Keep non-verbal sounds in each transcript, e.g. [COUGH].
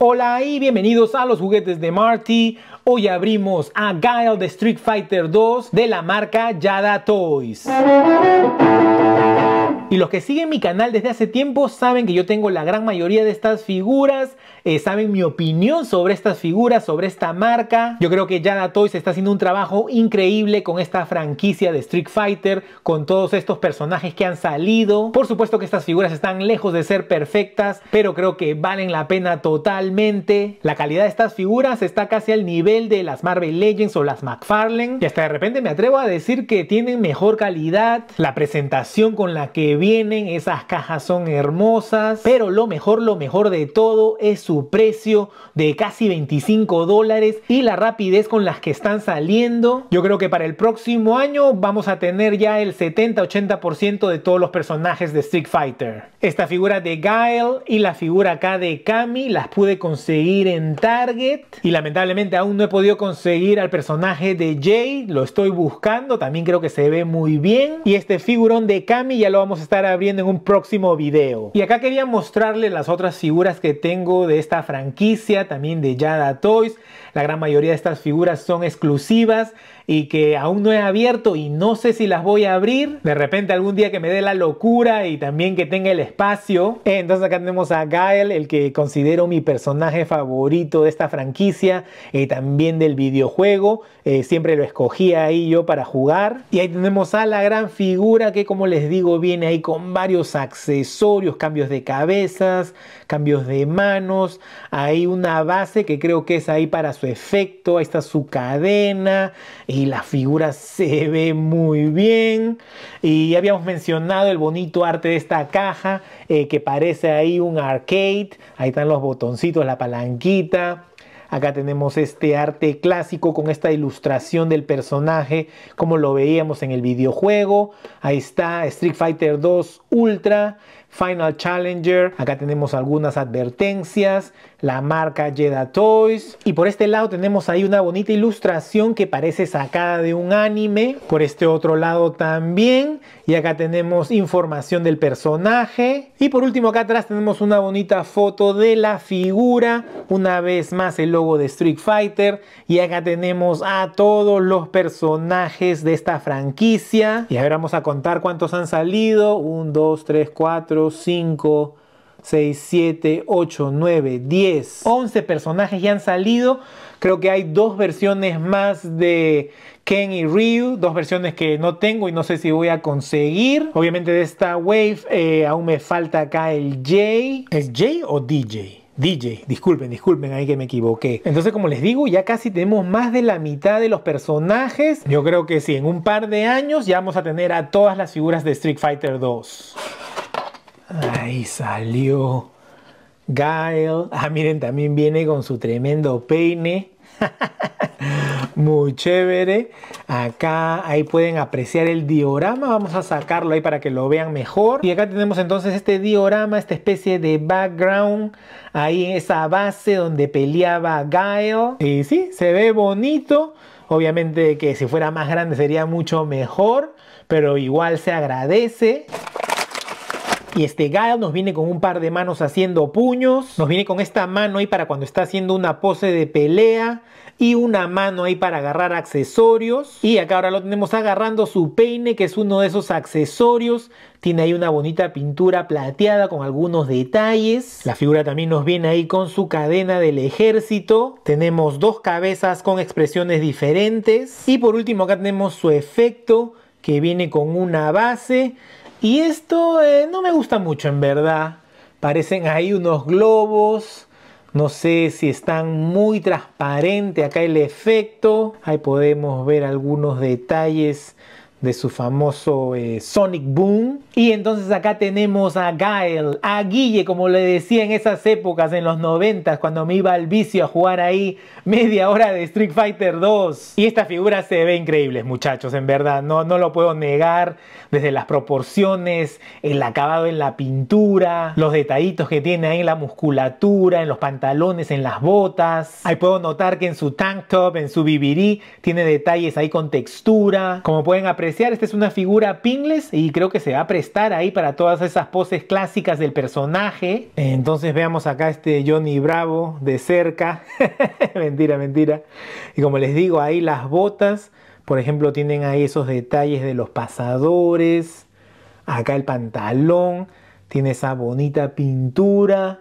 Hola y bienvenidos a los juguetes de Marty. Hoy abrimos a Guile de Street Fighter 2 de la marca Yada Toys. Y los que siguen mi canal desde hace tiempo saben que yo tengo la gran mayoría de estas figuras, eh, saben mi opinión sobre estas figuras, sobre esta marca. Yo creo que Yada Toys está haciendo un trabajo increíble con esta franquicia de Street Fighter, con todos estos personajes que han salido. Por supuesto que estas figuras están lejos de ser perfectas, pero creo que valen la pena totalmente. La calidad de estas figuras está casi al nivel de las Marvel Legends o las McFarlane. Y hasta de repente me atrevo a decir que tienen mejor calidad. La presentación con la que vienen, esas cajas son hermosas, pero lo mejor, lo mejor de todo es su precio de casi 25 dólares y la rapidez con las que están saliendo. Yo creo que para el próximo año vamos a tener ya el 70-80% de todos los personajes de Street Fighter. Esta figura de Guile y la figura acá de Kami las pude conseguir en Target y lamentablemente aún no he podido conseguir al personaje de Jay, lo estoy buscando, también creo que se ve muy bien y este figurón de Kami ya lo vamos a estar abriendo en un próximo video. Y acá quería mostrarle las otras figuras que tengo de esta franquicia, también de Yada Toys. La gran mayoría de estas figuras son exclusivas y que aún no he abierto y no sé si las voy a abrir. De repente algún día que me dé la locura y también que tenga el espacio. Entonces acá tenemos a Gael, el que considero mi personaje favorito de esta franquicia y también del videojuego. Eh, siempre lo escogía ahí yo para jugar. Y ahí tenemos a la gran figura que como les digo viene ahí con varios accesorios, cambios de cabezas, cambios de manos, hay una base que creo que es ahí para su efecto, ahí está su cadena y la figura se ve muy bien. Y ya habíamos mencionado el bonito arte de esta caja eh, que parece ahí un arcade, ahí están los botoncitos, la palanquita. Acá tenemos este arte clásico con esta ilustración del personaje como lo veíamos en el videojuego. Ahí está Street Fighter 2 Ultra, Final Challenger, acá tenemos algunas advertencias, la marca Jedi Toys y por este lado tenemos ahí una bonita ilustración que parece sacada de un anime, por este otro lado también y acá tenemos información del personaje y por último acá atrás tenemos una bonita foto de la figura, una vez más el logo de Street Fighter y acá tenemos a todos los personajes de esta franquicia y ahora vamos a contar cuántos han salido, Un, dos, 3, 4, 5, 6, 7, 8, 9, 10, 11 personajes ya han salido. Creo que hay dos versiones más de Ken y Ryu, dos versiones que no tengo y no sé si voy a conseguir. Obviamente de esta wave eh, aún me falta acá el J. ¿Es J o DJ? DJ, disculpen, disculpen, ahí que me equivoqué. Entonces, como les digo, ya casi tenemos más de la mitad de los personajes. Yo creo que sí, en un par de años ya vamos a tener a todas las figuras de Street Fighter 2. Ahí salió Guile. Ah, miren, también viene con su tremendo peine. [LAUGHS] Muy chévere. Acá ahí pueden apreciar el diorama. Vamos a sacarlo ahí para que lo vean mejor. Y acá tenemos entonces este diorama, esta especie de background. Ahí en esa base donde peleaba Gael. Y sí, se ve bonito. Obviamente que si fuera más grande sería mucho mejor. Pero igual se agradece. Y este Gael nos viene con un par de manos haciendo puños. Nos viene con esta mano ahí para cuando está haciendo una pose de pelea. Y una mano ahí para agarrar accesorios. Y acá ahora lo tenemos agarrando su peine, que es uno de esos accesorios. Tiene ahí una bonita pintura plateada con algunos detalles. La figura también nos viene ahí con su cadena del ejército. Tenemos dos cabezas con expresiones diferentes. Y por último acá tenemos su efecto que viene con una base y esto eh, no me gusta mucho, en verdad. Parecen ahí unos globos. No sé si están muy transparentes, acá el efecto. Ahí podemos ver algunos detalles de su famoso eh, Sonic Boom. Y entonces acá tenemos a Gael, a Guille, como le decía en esas épocas, en los 90, cuando me iba al vicio a jugar ahí media hora de Street Fighter 2. Y esta figura se ve increíble, muchachos, en verdad, no, no lo puedo negar. Desde las proporciones, el acabado en la pintura, los detallitos que tiene ahí en la musculatura, en los pantalones, en las botas. Ahí puedo notar que en su tank top, en su bibirí, tiene detalles ahí con textura. Como pueden apreciar, este esta es una figura pingles y creo que se va a prestar ahí para todas esas poses clásicas del personaje. Entonces veamos acá este Johnny Bravo de cerca. [LAUGHS] mentira, mentira. Y como les digo, ahí las botas, por ejemplo, tienen ahí esos detalles de los pasadores. Acá el pantalón, tiene esa bonita pintura.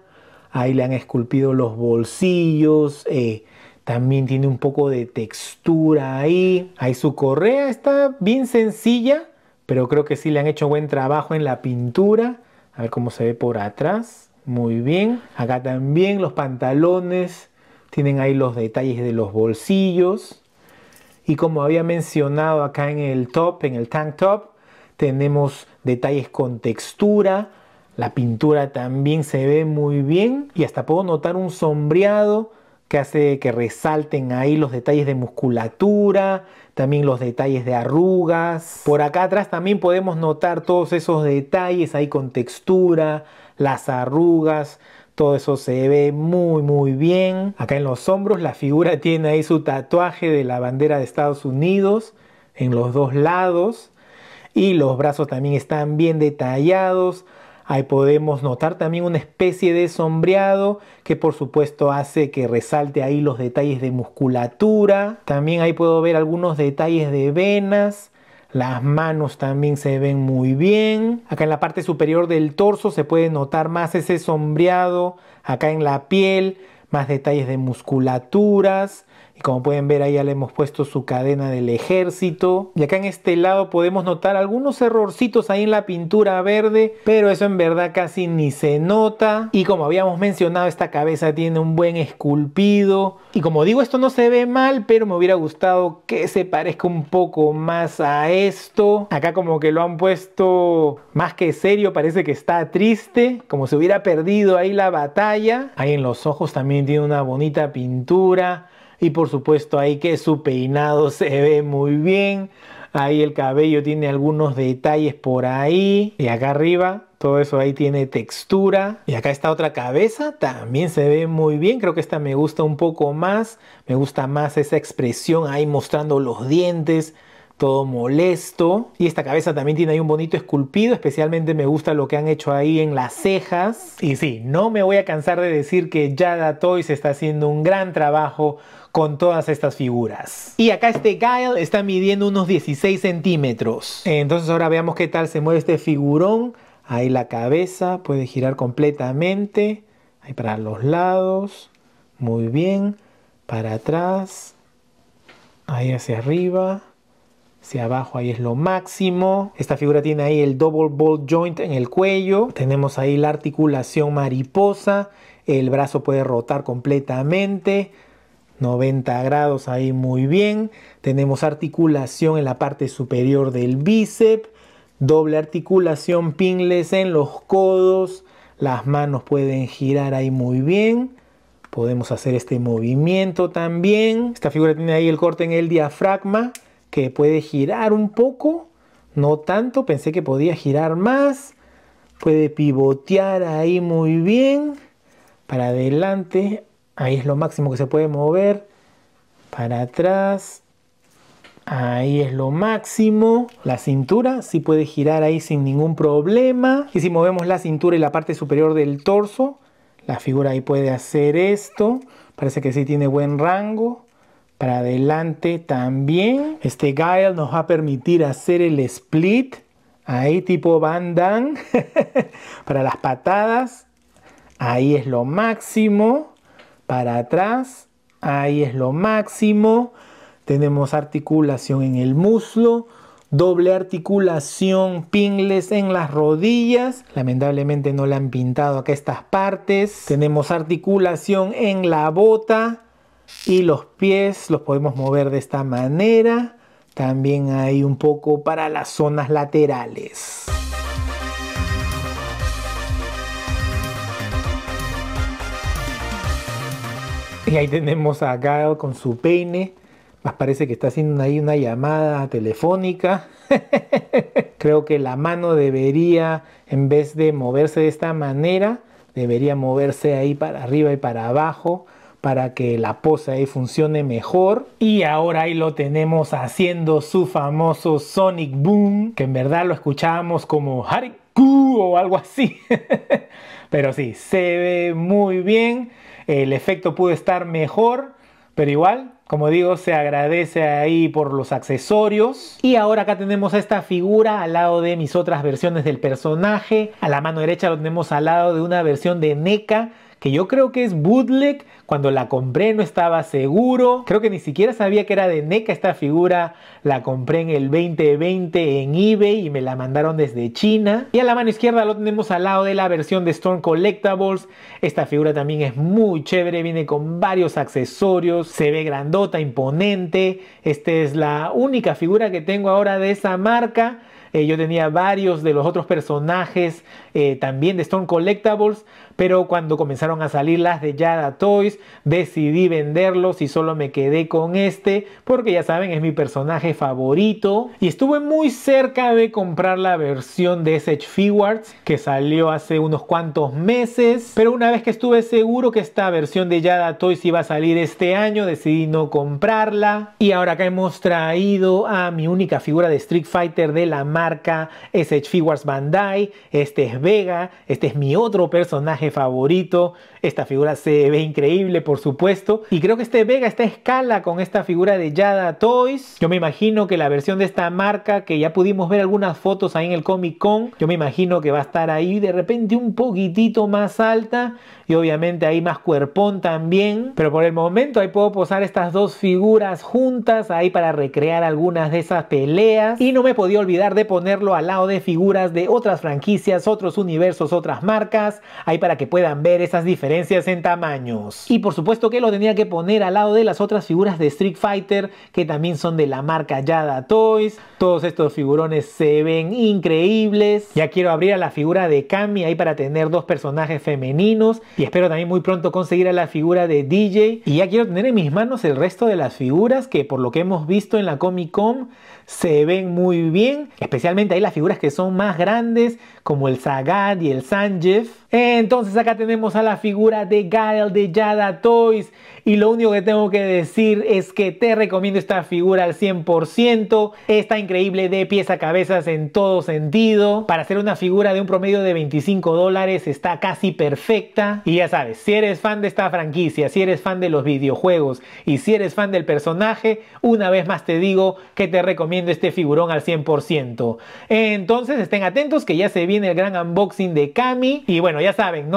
Ahí le han esculpido los bolsillos. Eh, también tiene un poco de textura ahí. Ahí su correa está bien sencilla, pero creo que sí le han hecho buen trabajo en la pintura. A ver cómo se ve por atrás. Muy bien. Acá también los pantalones. Tienen ahí los detalles de los bolsillos. Y como había mencionado acá en el top, en el tank top, tenemos detalles con textura. La pintura también se ve muy bien y hasta puedo notar un sombreado que hace que resalten ahí los detalles de musculatura, también los detalles de arrugas. Por acá atrás también podemos notar todos esos detalles ahí con textura, las arrugas, todo eso se ve muy muy bien. Acá en los hombros la figura [LAUGHS] tiene ahí su tatuaje de la bandera de Estados Unidos en los dos lados y los brazos también están bien detallados. Ahí podemos notar también una especie de sombreado que por supuesto hace que resalte ahí los detalles de musculatura. También ahí puedo ver algunos detalles de venas. Las manos también se ven muy bien. Acá en la parte superior del torso se puede notar más ese sombreado. Acá en la piel más detalles de musculaturas. Y como pueden ver ahí ya le hemos puesto su cadena del ejército. Y acá en este lado podemos notar algunos errorcitos ahí en la pintura verde. Pero eso en verdad casi ni se nota. Y como habíamos mencionado esta cabeza tiene un buen esculpido. Y como digo esto no se ve mal pero me hubiera gustado que se parezca un poco más a esto. Acá como que lo han puesto más que serio parece que está triste. Como si hubiera perdido ahí la batalla. Ahí en los ojos también tiene una bonita pintura. Y por supuesto ahí que su peinado [LAUGHS] se ve muy bien. Ahí el cabello tiene algunos detalles por ahí. Y acá arriba todo eso ahí tiene textura. Y acá está otra cabeza, también se ve muy bien. Creo que esta me gusta un poco más. Me gusta más esa expresión ahí mostrando los dientes todo molesto. Y esta cabeza también tiene ahí un bonito esculpido, especialmente me gusta lo que han hecho ahí en las cejas. Y sí, no me voy a cansar de decir que Yada Toys está haciendo un gran trabajo con todas estas figuras. Y acá este Guile está midiendo unos 16 centímetros. Entonces ahora veamos qué tal se mueve este figurón. Ahí la cabeza puede girar completamente. Ahí para los lados. Muy bien. Para atrás. Ahí hacia arriba hacia abajo ahí es lo máximo. Esta figura tiene ahí el double bolt joint en el cuello. Tenemos ahí la articulación mariposa. El brazo puede rotar completamente. 90 grados ahí muy bien. Tenemos articulación en la parte superior del bíceps. Doble articulación pingles en los codos. Las manos pueden girar ahí muy bien podemos hacer este movimiento también. Esta figura tiene ahí el corte en el diafragma que puede girar un poco, no tanto, pensé que podía girar más, puede pivotear ahí muy bien, para adelante, ahí es lo máximo que se puede mover, para atrás, ahí es lo máximo, la cintura sí puede girar ahí sin ningún problema, y si movemos la cintura y la parte superior del torso, la figura ahí puede hacer esto, parece que sí tiene buen rango, para adelante también. Este Guile nos va a permitir hacer el split. Ahí tipo bandan [LAUGHS] para las patadas. Ahí es lo máximo. Para atrás. Ahí es lo máximo. Tenemos articulación en el muslo. Doble articulación, pingles en las rodillas. Lamentablemente no le han pintado acá estas partes. Tenemos articulación en la bota y los pies los podemos mover de esta manera. También hay un poco para las zonas laterales. Y ahí tenemos a Gal con su peine. Más parece que está haciendo ahí una llamada telefónica. [LAUGHS] Creo que la mano debería, en vez de moverse de esta manera, debería moverse ahí para arriba y para abajo para que la pose ahí funcione mejor. Y ahora ahí lo tenemos haciendo su famoso Sonic Boom, que en verdad lo escuchábamos como Hariku o algo así. [LAUGHS] pero sí, se ve muy bien, el efecto pudo estar mejor, pero igual como digo, se agradece ahí por los accesorios. Y ahora acá tenemos esta figura al lado de mis otras versiones del personaje. A la mano derecha lo tenemos al lado de una versión de NECA que yo creo que es bootleg. Cuando la compré no estaba seguro. Creo que ni siquiera sabía que era de NECA esta figura. La compré en el 2020 en eBay y me la mandaron desde China. Y a la mano izquierda lo tenemos al lado de la versión de Stone Collectables. Esta figura también es muy chévere. Viene con varios accesorios. Se ve grandota, imponente. Esta es la única figura que tengo ahora de esa marca. Eh, yo tenía varios de los otros personajes eh, también de Stone Collectables, pero cuando comenzaron a salir las de Yada Toys, decidí venderlos y solo me quedé con este, porque ya saben, es mi personaje favorito. Y estuve muy cerca de comprar la versión de SH Figuarts, que salió hace unos cuantos meses, pero una vez que estuve seguro que esta versión de Yada Toys iba a salir este año, decidí no comprarla. Y ahora acá hemos traído a mi única figura de Street Fighter de la marca SH Figuarts Bandai. Este es Vega, este es mi otro personaje favorito. Esta figura se ve increíble, por supuesto. Y creo que este Vega está escala con esta figura de Yada Toys. Yo me imagino que la versión de esta marca, que ya pudimos ver algunas fotos ahí en el Comic Con, yo me imagino que va a estar ahí de repente un poquitito más alta. Y obviamente ahí más cuerpón también. Pero por el momento ahí puedo posar estas dos figuras juntas ahí para recrear algunas de esas peleas. Y no me podía olvidar de ponerlo al lado de figuras de otras franquicias, otros universos, otras marcas. Ahí para que puedan ver esas diferencias en tamaños. Y por supuesto que lo tenía que poner al lado de las otras figuras de Street Fighter que también son de la marca Yada Toys. Todos estos figurones se ven increíbles. Ya quiero abrir a la figura de Kami ahí para tener dos personajes femeninos y espero también muy pronto conseguir a la figura de DJ y ya quiero tener en mis manos el resto de las figuras que por lo que hemos visto en la Comic Con se ven muy bien, especialmente ahí las figuras que son más grandes como el Sagat y el Sanjeev. Entonces acá tenemos a la figura de Gael de Yada Toys y lo único que tengo que decir es que te recomiendo esta figura al 100%. Está increíble de pies a cabezas en todo sentido. Para hacer una figura de un promedio de 25 dólares está casi perfecta. Y ya sabes, si eres fan de esta franquicia, si eres fan de los videojuegos y si eres fan del personaje, una vez más te digo que te recomiendo este figurón al 100%. Entonces estén atentos que ya se viene el gran unboxing de Kami y bueno, ya saben, no